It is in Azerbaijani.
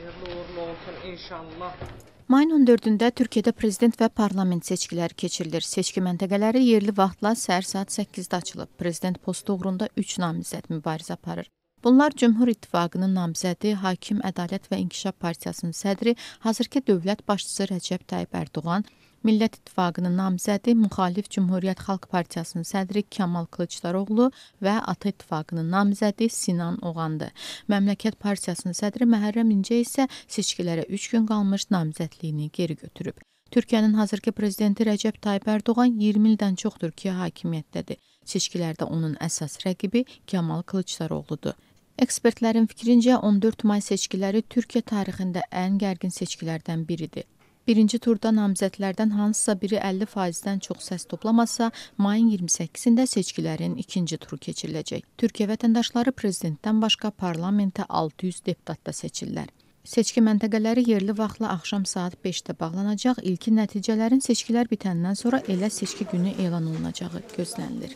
Xeyirli uğurlu olsun inşallah. Mayın 14-də Türkiyədə prezident və parlament seçkiləri keçirilir. Seçki məntəqələri yerli vaxtla səhər saat 8-də açılıb. Prezident postu uğrunda 3 namizəd mübarizə aparır. Bunlar Cümhur İttifaqının namizədi, hakim Ədalət və İnkişaf Partiyasının sədri, hazırki dövlət başçısı Rəcəb Tayyib Ərdoğan, Millət İttifaqının namizədi, müxalif Cümhuriyyət Xalq Partiyasının sədri Kamal Kılıçdaroğlu və Ata İttifaqının namizədi Sinan Oğandır. Məmləkət Partiyasının sədri Məhərrəm İncə isə seçkilərə 3 gün qalmış namizədliyini geri götürüb. Türkiyənin hazırki prezidenti Rəcəb Tayyib Ərdoğan 20 ildən çox Türkiyə hakimiyyətdədir. Seçkilərdə onun əsas rəqibi Kamal Kılıçdaroğludur. Ekspertlərin fikrincə 14 may seçkiləri Türkiyə tarixində ən gərgin seçkilərdən biridir. Birinci turda namizədlərdən hansısa biri 50%-dən çox səs toplamasa, mayın 28-də seçkilərin ikinci turu keçiriləcək. Türkiyə vətəndaşları prezidentdən başqa parlamentə 600 deputat da seçirlər. Seçki məntəqələri yerli vaxtla axşam saat 5-də bağlanacaq. İlkin nəticələrin seçkilər bitəndən sonra elə seçki günü elan olunacağı gözlənilir.